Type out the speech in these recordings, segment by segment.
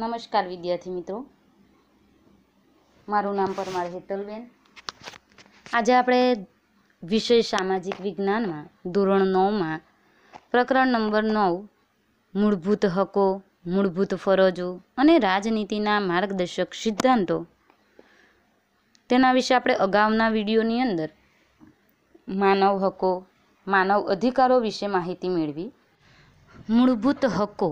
નમસ્કાર વિદ્યાર્થી મિત્રો મારું નામ પરમાર હેતલબેન આજે આપણે વિષય સામાજિક વિજ્ઞાનમાં ધોરણ નવમાં પ્રકરણ નંબર નવ મૂળભૂત હકો મૂળભૂત ફરજો અને રાજનીતિના માર્ગદર્શક સિદ્ધાંતો તેના વિશે આપણે અગાઉના વિડીયોની અંદર માનવ હકો માનવ અધિકારો વિશે માહિતી મેળવી મૂળભૂત હકો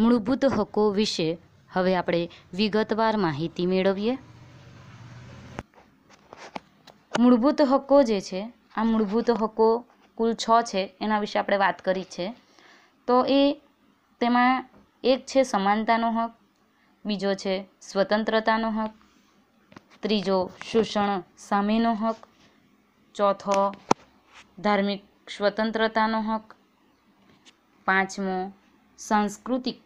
મૂળભૂત હકો વિશે હવે આપણે વિગતવાર માહિતી મેળવીએ મૂળભૂત હકો જે છે આ મૂળભૂત હકો કુલ છ છે એના વિશે આપણે વાત કરી છે તો એ તેમાં એક છે સમાનતાનો હક બીજો છે સ્વતંત્રતાનો હક ત્રીજો શોષણ સામેનો હક ચોથો ધાર્મિક સ્વતંત્રતાનો હક પાંચમો સાંસ્કૃતિક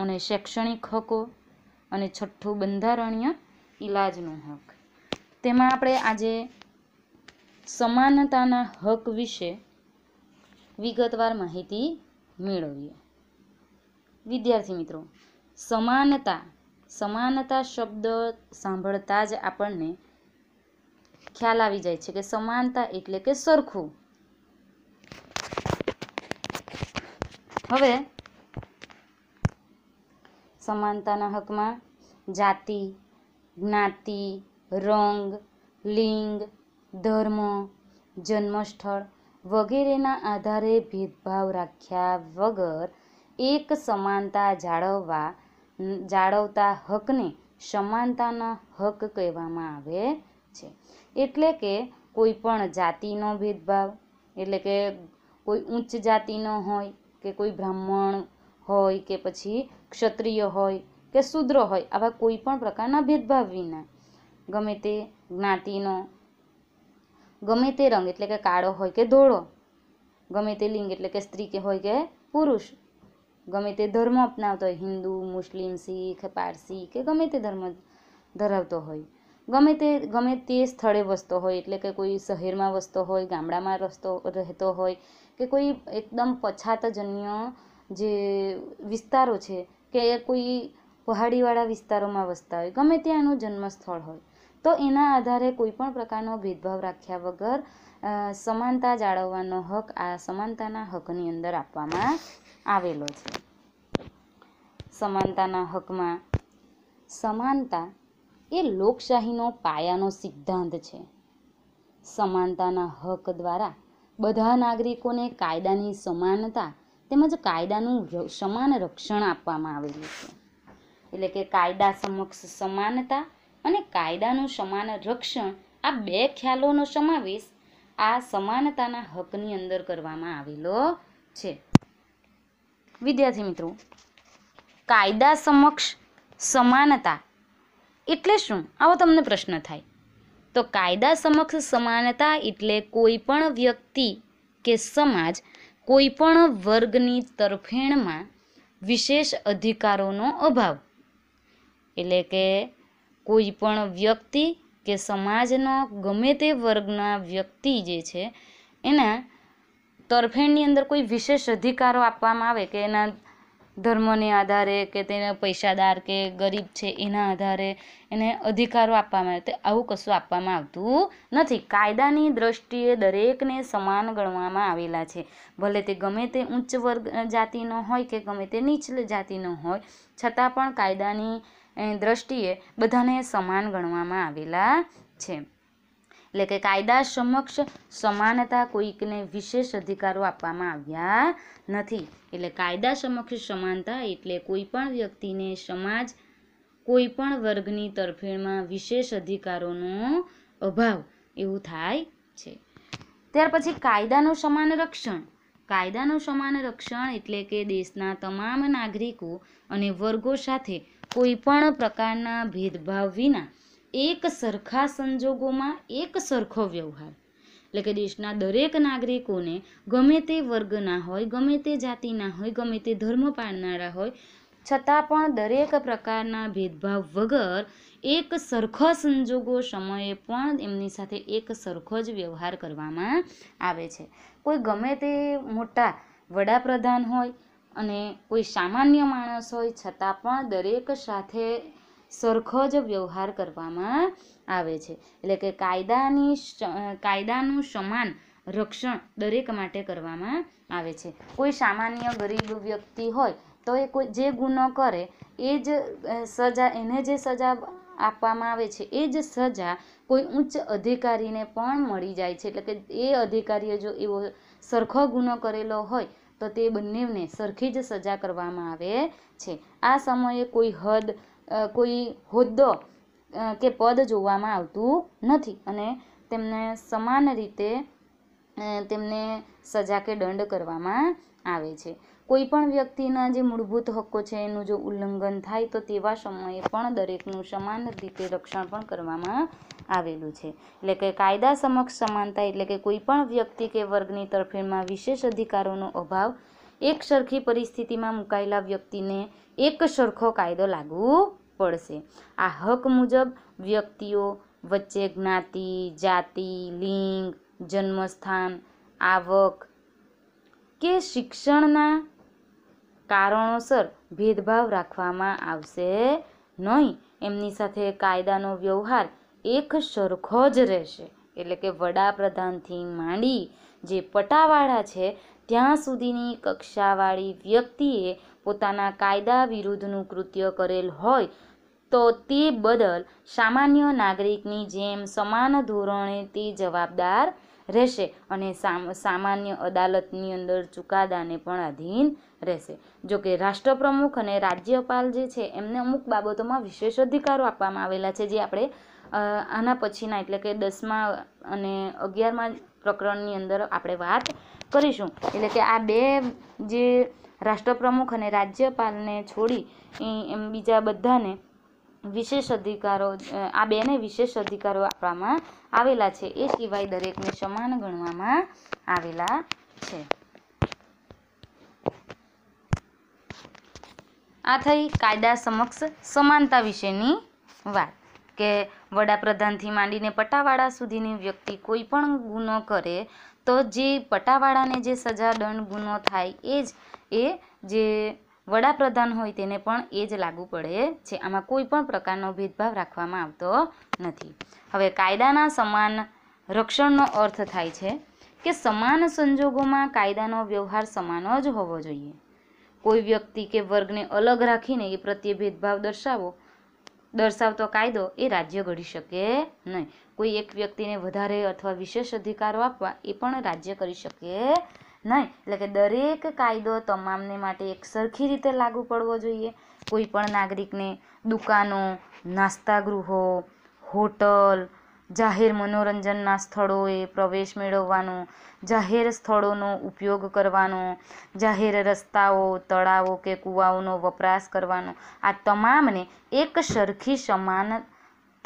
અને શૈક્ષણિક હકો અને છઠ્ઠું બંધારણીય ઇલાજનો હક તેમાં આપણે આજે સમાનતાના હક વિશે વિગતવાર માહિતી મેળવીએ વિદ્યાર્થી મિત્રો સમાનતા સમાનતા શબ્દ સાંભળતા જ આપણને ખ્યાલ આવી જાય છે કે સમાનતા એટલે કે સરખું હવે સમાનતાના હકમાં જાતિ જ્ઞાતિ રંગ લિંગ ધર્મ જન્મસ્થળ વગેરેના આધારે ભેદભાવ રાખ્યા વગર એક સમાનતા જાળવવા જાળવતા હકને સમાનતાના હક કહેવામાં આવે છે એટલે કે કોઈ પણ જાતિનો ભેદભાવ એટલે કે કોઈ ઉચ્ચ જાતિનો હોય કે કોઈ બ્રાહ્મણ હોય કે પછી ક્ષત્રિય હોય કે શુદ્ર હોય આવા કોઈ પણ પ્રકારના ભેદભાવ વિના ગમે તે જ્ઞાતિનો ગમે તે રંગ એટલે કે કાળો હોય કે ધોળો ગમે તે લિંગ એટલે કે સ્ત્રી કે હોય કે પુરુષ ગમે તે ધર્મ અપનાવતો હોય હિન્દુ મુસ્લિમ શીખ પારસી કે ગમે તે ધર્મ ધરાવતો હોય ગમે તે ગમે તે સ્થળે વસતો હોય એટલે કે કોઈ શહેરમાં વસતો હોય ગામડામાં રસ્તો રહેતો હોય કે કોઈ એકદમ પછાતજન્ય જે વિસ્તારો છે કે કોઈ પહાડીવાળા વિસ્તારોમાં વસતા હોય ગમે ત્યાંનું જન્મસ્થળ હોય તો એના આધારે કોઈ પણ પ્રકારનો ભેદભાવ રાખ્યા વગર સમાનતા જાળવવાનો હક આ સમાનતાના હકની અંદર આપવામાં આવેલો છે સમાનતાના હકમાં સમાનતા એ લોકશાહીનો પાયાનો સિદ્ધાંત છે સમાનતાના હક દ્વારા બધા નાગરિકોને કાયદાની સમાનતા તેમજ કાયદાનું સમાન રક્ષણ આપવામાં આવેલું છે એટલે કે કાયદા સમક્ષ સમાનતા અને કાયદાનું સમાન રક્ષણ આ બે ખ્યાલોનો સમાવેશ આ સમાનતાના હકની અંદર કરવામાં આવેલો છે વિદ્યાર્થી મિત્રો કાયદા સમક્ષ સમાનતા એટલે શું આવો તમને પ્રશ્ન થાય તો કાયદા સમક્ષ સમાનતા એટલે કોઈ પણ વ્યક્તિ કે સમાજ કોઈપણ વર્ગની તરફેણમાં વિશેષ અધિકારોનો અભાવ એટલે કે કોઈ પણ વ્યક્તિ કે સમાજનો ગમે તે વર્ગના વ્યક્તિ જે છે એના તરફેણની અંદર કોઈ વિશેષ અધિકારો આપવામાં આવે કે એના ધર્મને આધારે કે તેને પૈસાદાર કે ગરીબ છે એના આધારે એને અધિકારો આપવામાં આવે તો આવું કશું આપવામાં આવતું નથી કાયદાની દ્રષ્ટિએ દરેકને સમાન ગણવામાં આવેલા છે ભલે તે ગમે તે ઉચ્ચ વર્ગ જાતિનો હોય કે ગમે તે નીચલ જાતિનો હોય છતાં પણ કાયદાની દ્રષ્ટિએ બધાને સમાન ગણવામાં આવેલા છે એટલે કે કાયદા સમક્ષ સમાનતા કોઈકને વિશેષ અધિકારો આપવામાં આવ્યા નથી એટલે કાયદા સમક્ષ સમાનતા એટલે કોઈ પણ વ્યક્તિને સમાજ કોઈ પણ વર્ગની તરફેણમાં વિશેષ અધિકારોનો અભાવ એવું થાય છે ત્યાર પછી કાયદાનું સમાન રક્ષણ કાયદાનું સમાન રક્ષણ એટલે કે દેશના તમામ નાગરિકો અને વર્ગો સાથે કોઈપણ પ્રકારના ભેદભાવ વિના એક સરખા સંજોગોમાં એક સરખો વ્યવહાર એટલે કે દેશના દરેક નાગરિકોને ગમે તે વર્ગના હોય ગમે તે જાતિના હોય ગમે તે ધર્મ પાળનારા હોય છતાં પણ દરેક પ્રકારના ભેદભાવ વગર એક સરખો સંજોગો સમયે પણ એમની સાથે એક સરખો જ વ્યવહાર કરવામાં આવે છે કોઈ ગમે તે મોટા વડાપ્રધાન હોય અને કોઈ સામાન્ય માણસ હોય છતાં પણ દરેક સાથે સરખો જ વ્યવહાર કરવામાં આવે છે એટલે કે કાયદાની કાયદાનું સમાન રક્ષણ દરેક માટે કરવામાં આવે છે કોઈ સામાન્ય ગરીબ વ્યક્તિ હોય તો એ કોઈ જે ગુનો કરે એ જ સજા એને જે સજા આપવામાં આવે છે એ જ સજા કોઈ ઉચ્ચ અધિકારીને પણ મળી જાય છે એટલે કે એ અધિકારીએ જો એવો સરખો ગુનો કરેલો હોય તો તે બંનેને સરખી જ સજા કરવામાં આવે છે આ સમયે કોઈ હદ કોઈ હોદ્દો કે પદ જોવામાં આવતું નથી અને તેમને સમાન રીતે તેમને સજા કે દંડ કરવામાં આવે છે કોઈ પણ વ્યક્તિના જે મૂળભૂત હક્કો છે એનું જો ઉલ્લંઘન થાય તો તેવા સમયે પણ દરેકનું સમાન રીતે રક્ષણ પણ કરવામાં આવેલું છે એટલે કે કાયદા સમક્ષ સમાનતા એટલે કે કોઈપણ વ્યક્તિ કે વર્ગની તરફેણમાં વિશેષ અધિકારોનો અભાવ એક સરખી પરિસ્થિતિમાં મુકાયેલા વ્યક્તિને એક સરખો કાયદો લાગુ પડશે આ હક મુજબ વ્યક્તિઓ વચ્ચે જ્ઞાતિ જાતિ લિંગ જન્મસ્થાન આવક કે શિક્ષણના કારણોસર ભેદભાવ રાખવામાં આવશે નહીં એમની સાથે કાયદાનો વ્યવહાર એક સરખો જ રહેશે એટલે કે વડાપ્રધાનથી માંડી જે પટાવાળા છે ત્યાં સુધીની કક્ષાવાળી વ્યક્તિએ પોતાના કાયદા વિરુદ્ધનું કૃત્ય કરેલ હોય તો તે બદલ સામાન્ય નાગરિકની જેમ સમાન ધોરણે તે જવાબદાર રહેશે અને સામાન્ય અદાલતની અંદર ચુકાદાને પણ આધીન રહેશે જોકે રાષ્ટ્રપ્રમુખ અને રાજ્યપાલ જે છે એમને અમુક બાબતોમાં વિશેષ અધિકારો આપવામાં આવેલા છે જે આપણે આના પછીના એટલે કે દસમા અને અગિયારમા પ્રકરણની અંદર આપણે વાત કરીશું એટલે કે આ બે જે રાષ્ટ્રપ્રમુખ અને રાજ્યપાલને છોડી એમ બીજા બધાને વિશેષ અધિકારો આ બેને વિશેષ અધિકારો આપવામાં આવેલા છે એ સિવાય દરેકને સમાન ગણવામાં આવેલા છે આ થઈ કાયદા સમક્ષ સમાનતા વિશેની વાત કે વડાપ્રધાનથી માંડીને પટ્ટાવાળા સુધીની વ્યક્તિ કોઈ પણ ગુનો કરે તો જે પટાવાળાને જે સજા દંડ ગુનો થાય એ જ એ જે વડાપ્રધાન હોય તેને પણ એ જ લાગુ પડે છે આમાં કોઈ પણ પ્રકારનો ભેદભાવ રાખવામાં આવતો નથી હવે કાયદાના સમાન રક્ષણનો અર્થ થાય છે કે સમાન સંજોગોમાં કાયદાનો વ્યવહાર સમાન જ હોવો જોઈએ કોઈ વ્યક્તિ કે વર્ગને અલગ રાખીને એ પ્રત્યે ભેદભાવ દર્શાવો દર્શાવતો કાયદો એ રાજ્ય ઘડી શકે નહીં કોઈ એક વ્યક્તિને વધારે અથવા વિશેષ અધિકારો આપવા એ પણ રાજ્ય કરી શકે નહીં એટલે કે દરેક કાયદો તમામને માટે એક સરખી રીતે લાગુ પડવો જોઈએ કોઈ પણ નાગરિકને દુકાનો નાસ્તાગૃહો હોટલ જાહેર મનોરંજનના સ્થળોએ પ્રવેશ મેળવવાનો જાહેર સ્થળોનો ઉપયોગ કરવાનો જાહેર રસ્તાઓ તળાવો કે કૂવાઓનો વપરાશ કરવાનો આ તમામને એક સરખી સમાન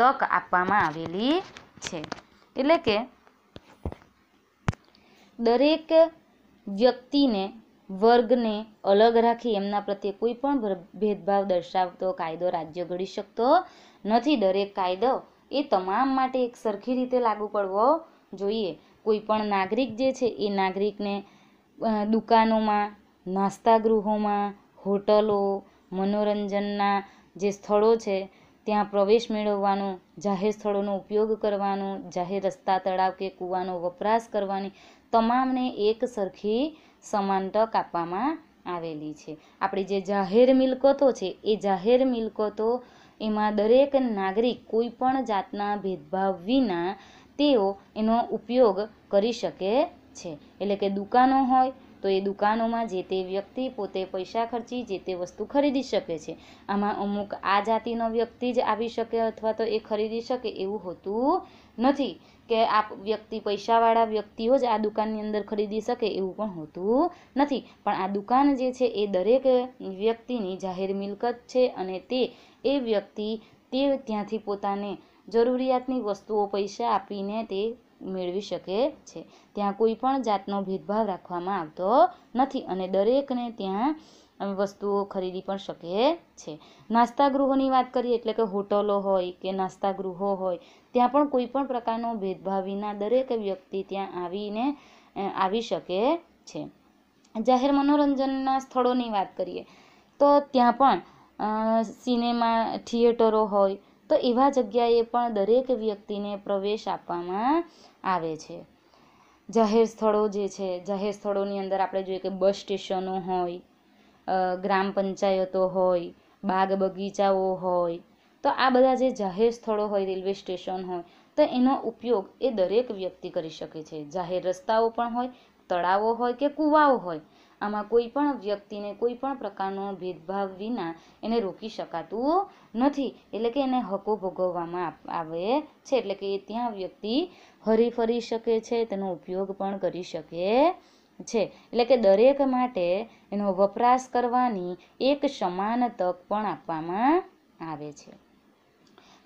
તક આપવામાં આવેલી છે એટલે કે દરેક વ્યક્તિને વર્ગને અલગ રાખી એમના પ્રત્યે કોઈ પણ ભેદભાવ દર્શાવતો કાયદો રાજ્ય ઘડી શકતો નથી દરેક કાયદો એ તમામ માટે એક સરખી રીતે લાગુ પડવો જોઈએ કોઈપણ નાગરિક જે છે એ નાગરિકને દુકાનોમાં નાસ્તા ગૃહોમાં હોટલો મનોરંજનના જે સ્થળો છે ત્યાં પ્રવેશ મેળવવાનો જાહેર સ્થળોનો ઉપયોગ કરવાનો જાહેર રસ્તા તળાવ કે કૂવાનો વપરાશ કરવાની તમામને એક સરખી સમાન તક આપવામાં આવેલી છે આપણી જે જાહેર મિલકતો છે એ જાહેર મિલકતો એમાં દરેક નાગરિક કોઈપણ જાતના ભેદભાવ વિના તેઓ એનો ઉપયોગ કરી શકે છે એટલે કે દુકાનો હોય તો એ દુકાનોમાં જે તે વ્યક્તિ પોતે પૈસા ખર્ચી જે તે વસ્તુ ખરીદી શકે છે આમાં અમુક આ જાતિનો વ્યક્તિ જ આવી શકે અથવા તો એ ખરીદી શકે એવું હોતું નથી કે આ વ્યક્તિ પૈસાવાળા વ્યક્તિઓ જ આ દુકાનની અંદર ખરીદી શકે એવું પણ હોતું નથી પણ આ દુકાન જે છે એ દરેક વ્યક્તિની જાહેર મિલકત છે અને તે એ વ્યક્તિ તે ત્યાંથી પોતાને જરૂરિયાતની વસ્તુઓ પૈસા આપીને તે મેળવી શકે છે ત્યાં કોઈ પણ જાતનો ભેદભાવ રાખવામાં આવતો નથી અને દરેકને ત્યાં વસ્તુઓ ખરીદી પણ શકે છે નાસ્તાગૃહોની વાત કરીએ એટલે કે હોટલો હોય કે નાસ્તાગૃહો હોય ત્યાં પણ કોઈ પણ પ્રકારનો ભેદભાવ વિના દરેક વ્યક્તિ ત્યાં આવીને આવી શકે છે જાહેર મનોરંજનના સ્થળોની વાત કરીએ તો ત્યાં પણ સિનેમા થિયેટરો હોય તો એવા જગ્યાએ પણ દરેક વ્યક્તિને પ્રવેશ આપવામાં આવે છે જાહેર સ્થળો જે છે જાહેર સ્થળોની અંદર આપણે જોઈએ કે બસ સ્ટેશનો હોય ગ્રામ પંચાયતો હોય બાગ બગીચાઓ હોય તો આ બધા જે જાહેર સ્થળો હોય રેલવે સ્ટેશન હોય તો એનો ઉપયોગ એ દરેક વ્યક્તિ કરી શકે છે જાહેર રસ્તાઓ પણ હોય તળાવો હોય કે કૂવાઓ હોય આમાં કોઈ પણ વ્યક્તિને કોઈ પણ પ્રકારનો ભેદભાવ વિના એને રોકી શકાતું નથી એટલે કે એને હકો ભોગવવામાં આવે છે એટલે કે ત્યાં વ્યક્તિ હરીફરી શકે છે તેનો ઉપયોગ પણ કરી શકે છે એટલે કે દરેક માટે એનો વપરાશ કરવાની એક સમાન તક પણ આપવામાં આવે છે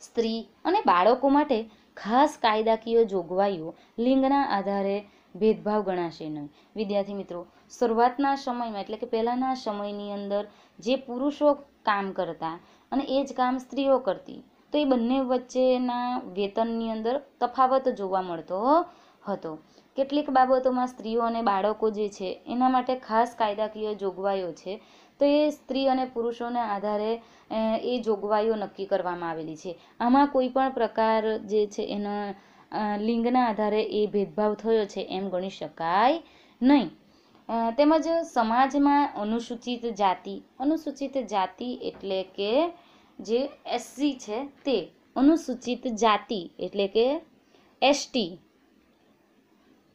સ્ત્રી અને બાળકો માટે ખાસ કાયદાકીય જોગવાઈઓ લિંગના આધારે ભેદભાવ ગણાશે નહીં વિદ્યાર્થી મિત્રો શરૂઆતના સમયમાં એટલે કે પહેલાંના સમયની અંદર જે પુરુષો કામ કરતા અને એ જ કામ સ્ત્રીઓ કરતી તો એ બંને વચ્ચેના વેતનની અંદર તફાવત જોવા મળતો હતો કેટલીક બાબતોમાં સ્ત્રીઓ અને બાળકો જે છે એના માટે ખાસ કાયદાકીય જોગવાઈઓ છે તો એ સ્ત્રી અને પુરુષોને આધારે એ જોગવાઈઓ નક્કી કરવામાં આવેલી છે આમાં કોઈ પણ પ્રકાર જે છે એના લિંગના આધારે એ ભેદભાવ થયો છે એમ ગણી શકાય નહીં તેમજ સમાજમાં અનુસૂચિત જાતિ અનુસૂચિત જાતિ એટલે કે જે એસસી છે તે અનુસૂચિત જાતિ એટલે કે એસટી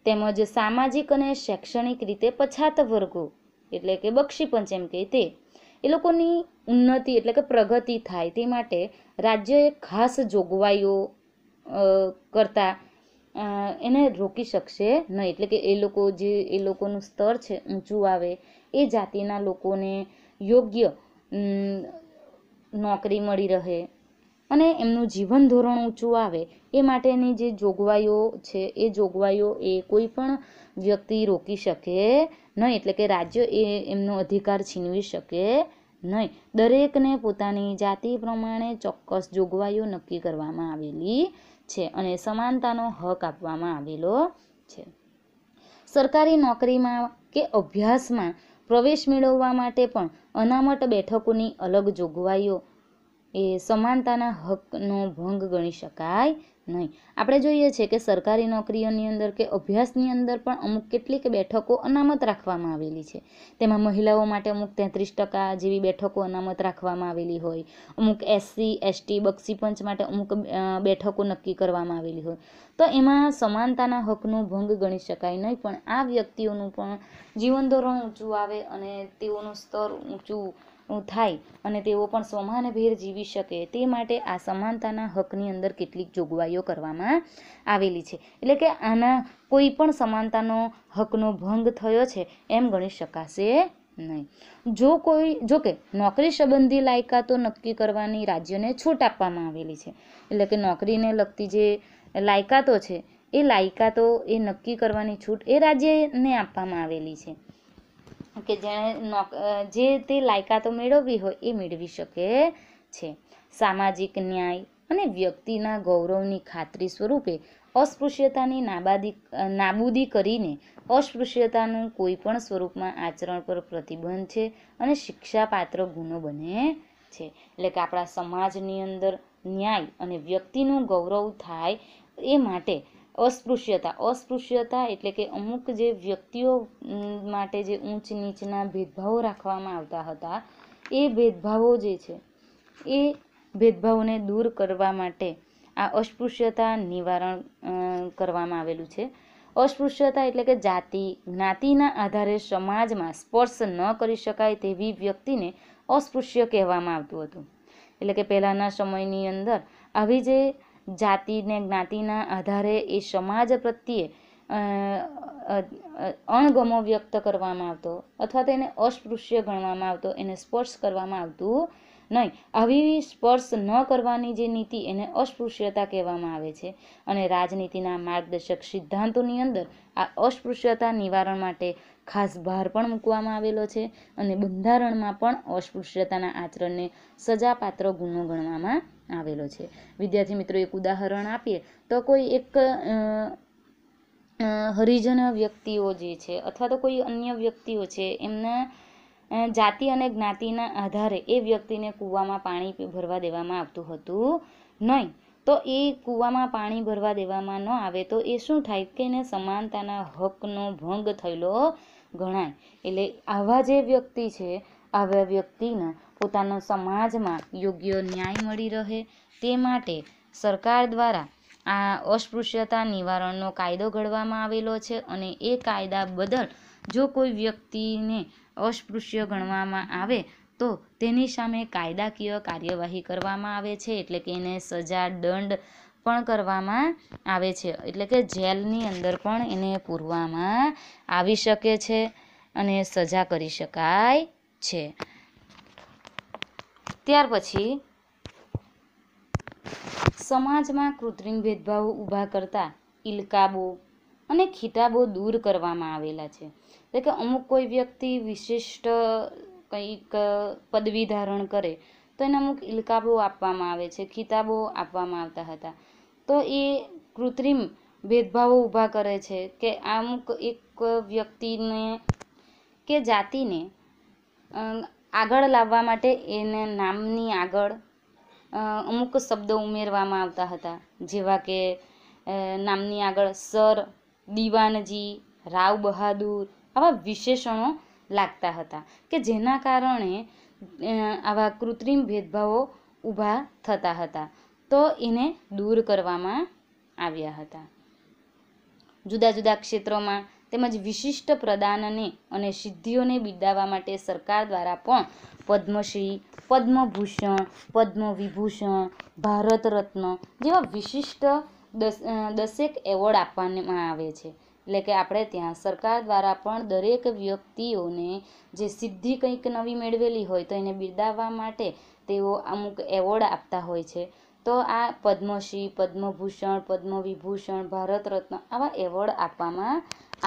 તેમજ સામાજિક અને શૈક્ષણિક રીતે પછાત વર્ગો એટલે કે બક્ષીપંચ એમ કે તે એ લોકોની ઉન્નતિ એટલે કે પ્રગતિ થાય તે માટે રાજ્યએ ખાસ જોગવાઈઓ કરતા એને રોકી શકશે નહીં એટલે કે એ લોકો જે એ લોકોનું સ્તર છે ઊંચું આવે એ જાતિના લોકોને યોગ્ય નોકરી મળી રહે અને એમનું જીવન ધોરણ ઊંચું આવે એ માટેની જે જોગવાઈઓ છે એ જોગવાઈઓ એ કોઈ પણ વ્યક્તિ રોકી શકે નહીં એટલે કે રાજ્ય એ એમનો અધિકાર છીનવી શકે નહીં દરેકને પોતાની જાતિ પ્રમાણે ચોક્કસ જોગવાઈઓ નક્કી કરવામાં આવેલી છે અને સમાનતાનો હક આપવામાં આવેલો છે સરકારી નોકરીમાં કે અભ્યાસમાં પ્રવેશ મેળવવા માટે પણ અનામત બેઠકોની અલગ જોગવાઈઓ એ સમાનતાના હકનો ભંગ ગણી શકાય નહીં આપણે જોઈએ છે કે સરકારી નોકરીઓની અંદર કે અભ્યાસની અંદર પણ અમુક કેટલીક બેઠકો અનામત રાખવામાં આવેલી છે તેમાં મહિલાઓ માટે અમુક તેત્રીસ ટકા જેવી બેઠકો અનામત રાખવામાં આવેલી હોય અમુક એસસી એસટી બક્ષી પંચ માટે અમુક બેઠકો નક્કી કરવામાં આવેલી હોય તો એમાં સમાનતાના હકનો ભંગ ગણી શકાય નહીં પણ આ વ્યક્તિઓનું પણ જીવનધોરણ ઊંચું આવે અને તેઓનું સ્તર ઊંચું થાય અને તેઓ પણ સમાનભેર જીવી શકે તે માટે આ સમાનતાના હકની અંદર કેટલીક જોગવાઈઓ કરવામાં આવેલી છે એટલે કે આના કોઈ પણ સમાનતાનો હકનો ભંગ થયો છે એમ ગણી શકાશે નહીં જો કોઈ જો કે નોકરી સંબંધી લાયકાતો નક્કી કરવાની રાજ્યને છૂટ આપવામાં આવેલી છે એટલે કે નોકરીને લગતી જે લાયકાતો છે એ લાયકાતો એ નક્કી કરવાની છૂટ એ રાજ્યને આપવામાં આવેલી છે કે જેણે જે તે લાયકાતો મેળવવી હોય એ મેળવી શકે છે સામાજિક ન્યાય અને વ્યક્તિના ગૌરવની ખાતરી સ્વરૂપે અસ્પૃશ્યતાની નાબાદી નાબૂદી કરીને અસ્પૃશ્યતાનું કોઈ પણ સ્વરૂપમાં આચરણ પર પ્રતિબંધ છે અને શિક્ષાપાત્ર ગુનો બને છે એટલે કે આપણા સમાજની અંદર ન્યાય અને વ્યક્તિનું ગૌરવ થાય એ માટે અસ્પૃશ્યતા અસ્પૃશ્યતા એટલે કે અમુક જે વ્યક્તિઓ માટે જે ઊંચ નીચના ભેદભાવો રાખવામાં આવતા હતા એ ભેદભાવો જે છે એ ભેદભાવોને દૂર કરવા માટે આ અસ્પૃશ્યતા નિવારણ કરવામાં આવેલું છે અસ્પૃશ્યતા એટલે કે જાતિ જ્ઞાતિના આધારે સમાજમાં સ્પર્શ ન કરી શકાય તેવી વ્યક્તિને અસ્પૃશ્ય કહેવામાં આવતું હતું એટલે કે પહેલાંના સમયની અંદર આવી જે જાતિને જ્ઞાતિના આધારે એ સમાજ પ્રત્યે અણગમો વ્યક્ત કરવામાં આવતો અથવા તેને અસ્પૃશ્ય ગણવામાં આવતો એને સ્પર્શ કરવામાં આવતું નહીં આવી સ્પર્શ ન કરવાની જે નીતિ એને અસ્પૃશ્યતા કહેવામાં આવે છે અને રાજનીતિના માર્ગદર્શક સિદ્ધાંતોની અંદર આ અસ્પૃશ્યતા નિવારણ માટે ખાસ ભાર પણ મૂકવામાં આવેલો છે અને બંધારણમાં પણ અસ્પૃશ્યતાના આચરણને સજાપાત્ર ગુનો ગણવામાં આવેલો છે વિદ્યાર્થી મિત્રો એક ઉદાહરણ આપીએ તો કોઈ એક હરિજન વ્યક્તિઓ જે છે અથવા તો કોઈ અન્ય વ્યક્તિઓ છે એમના જાતિ અને જ્ઞાતિના આધારે એ વ્યક્તિને કૂવામાં પાણી ભરવા દેવામાં આવતું હતું નહીં તો એ કૂવામાં પાણી ભરવા દેવામાં ન આવે તો એ શું થાય કે એને સમાનતાના હકનો ભંગ થયેલો ગણાય એટલે આવા જે વ્યક્તિ છે આવા વ્યક્તિને પોતાનો સમાજમાં યોગ્ય ન્યાય મળી રહે તે માટે સરકાર દ્વારા આ અસ્પૃશ્યતા નિવારણનો કાયદો ઘડવામાં આવેલો છે અને એ કાયદા બદલ જો કોઈ વ્યક્તિને અસ્પૃશ્ય ગણવામાં આવે તો તેની સામે કાયદાકીય કાર્યવાહી કરવામાં આવે છે એટલે કે એને સજા દંડ પણ કરવામાં આવે છે એટલે કે જેલની અંદર પણ એને પૂરવામાં આવી શકે છે અને સજા કરી શકાય છે ત્યાર પછી સમાજમાં કૃત્રિમ ભેદભાવ ઊભા કરતા ઇલકાબો અને ખિતાબો દૂર કરવામાં આવેલા છે એટલે કે અમુક કોઈ વ્યક્તિ વિશિષ્ટ કંઈક પદવી ધારણ કરે તો એને અમુક ઇલકાબો આપવામાં આવે છે ખિતાબો આપવામાં આવતા હતા તો એ કૃત્રિમ ભેદભાવો ઊભા કરે છે કે અમુક એક વ્યક્તિને કે જાતિને આગળ લાવવા માટે એને નામની આગળ અમુક શબ્દો ઉમેરવામાં આવતા હતા જેવા કે નામની આગળ સર દીવાનજી રાવ બહાદુર આવા વિશેષણો લાગતા હતા કે જેના કારણે આવા કૃત્રિમ ભેદભાવો ઊભા થતા હતા તો એને દૂર કરવામાં આવ્યા હતા જુદા જુદા ક્ષેત્રોમાં તેમજ વિશિષ્ટ પ્રદાનને અને સિદ્ધિઓને બિરદાવવા માટે સરકાર દ્વારા પણ પદ્મશ્રી પદ્મભૂષણ પદ્મવિભૂષણ ભારત રત્ન જેવા વિશિષ્ટ દસ દસેક એવોર્ડ આપવામાં આવે છે એટલે કે આપણે ત્યાં સરકાર દ્વારા પણ દરેક વ્યક્તિઓને જે સિદ્ધિ કંઈક નવી મેળવેલી હોય તો એને બિરદાવવા માટે તેઓ અમુક એવોર્ડ આપતા હોય છે તો આ પદ્મશ્રી પદ્મભૂષણ પદ્મવિભૂષણ ભારત રત્ન આવા એવોર્ડ આપવામાં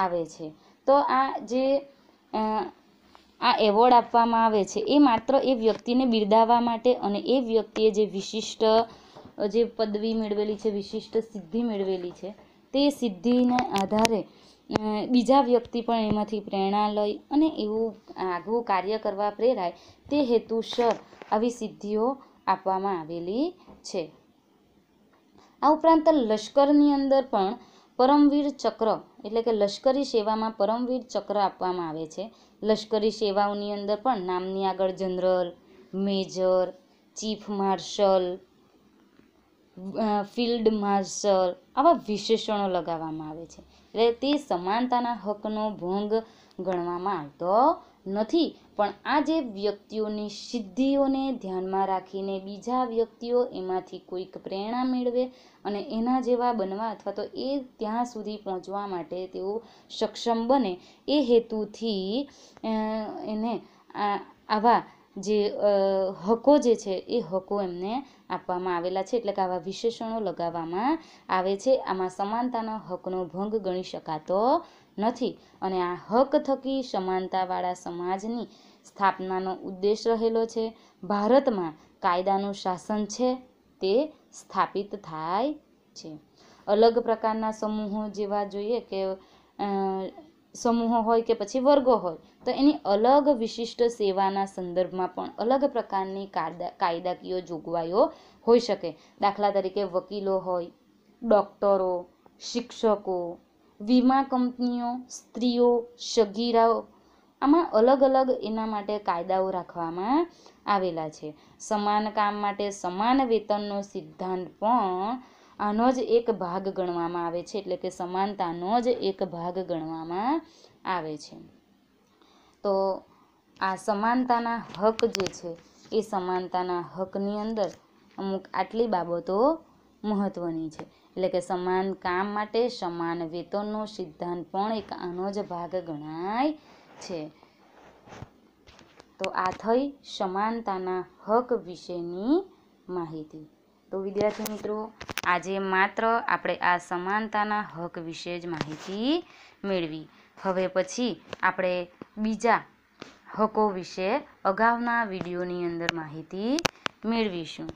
આવે છે તો આ જે આ એવોર્ડ આપવામાં આવે છે એ માત્ર એ વ્યક્તિને બિરદાવવા માટે અને એ વ્યક્તિએ જે વિશિષ્ટ જે પદવી મેળવેલી છે વિશિષ્ટ સિદ્ધિ મેળવેલી છે તે સિદ્ધિને આધારે બીજા વ્યક્તિ પણ એમાંથી પ્રેરણા લઈ અને એવું આગવું કાર્ય કરવા પ્રેરાય તે હેતુસર આવી સિદ્ધિઓ આપવામાં આવેલી છે આ ઉપરાંત લશ્કરની અંદર પણ પરમવીર ચક્ર એટલે કે લશ્કરી સેવામાં પરમવીર ચક્ર આપવામાં આવે છે લશ્કરી સેવાઓની અંદર પણ નામની આગળ general major chief marshal field marshal આવા વિશેષણો લગાવવામાં આવે છે એટલે તે સમાનતાના હકનો ભંગ ગણવામાં આવતો નથી પણ આ જે વ્યક્તિઓની સિદ્ધિઓને ધ્યાનમાં રાખીને બીજા વ્યક્તિઓ એમાંથી કોઈક પ્રેરણા મેળવે અને એના જેવા બનવા અથવા તો એ ત્યાં સુધી પહોંચવા માટે તેઓ સક્ષમ બને એ હેતુથી એને આવા જે હકો જે છે એ હકો એમને આપવામાં આવેલા છે એટલે કે આવા વિશેષણો લગાવવામાં આવે છે આમાં સમાનતાના હકનો ભંગ ગણી શકાતો નથી અને આ હક થકી સમાનતાવાળા સમાજની સ્થાપનાનો ઉદ્દેશ રહેલો છે ભારતમાં કાયદાનું શાસન છે તે સ્થાપિત થાય છે અલગ પ્રકારના સમૂહો જેવા જોઈએ કે સમૂહો હોય કે પછી વર્ગો હોય તો એની અલગ વિશિષ્ટ સેવાના સંદર્ભમાં પણ અલગ પ્રકારની કાયદા કાયદાકીય જોગવાઈઓ હોઈ શકે દાખલા તરીકે વકીલો હોય ડૉક્ટરો શિક્ષકો વીમા કંપનીઓ સ્ત્રીઓ સગીરાઓ આમાં અલગ અલગ એના માટે કાયદાઓ રાખવામાં આવેલા છે સમાન કામ માટે સમાન વેતનનો સિદ્ધાંત પણ આનો જ એક ભાગ ગણવામાં આવે છે એટલે કે સમાનતાનો જ એક ભાગ ગણવામાં આવે છે તો આ સમાનતાના હક જે છે એ સમાનતાના હકની અંદર અમુક આટલી બાબતો મહત્ત્વની છે એટલે કે સમાન કામ માટે સમાન વેતનનો સિદ્ધાંત પણ એક આનો જ ભાગ ગણાય છે તો આ થઈ સમાનતાના હક વિશેની માહિતી તો વિદ્યાર્થી મિત્રો આજે માત્ર આપણે આ સમાનતાના હક વિશે જ માહિતી મેળવી હવે પછી આપણે બીજા હકો વિશે અગાઉના વિડીયોની અંદર માહિતી મેળવીશું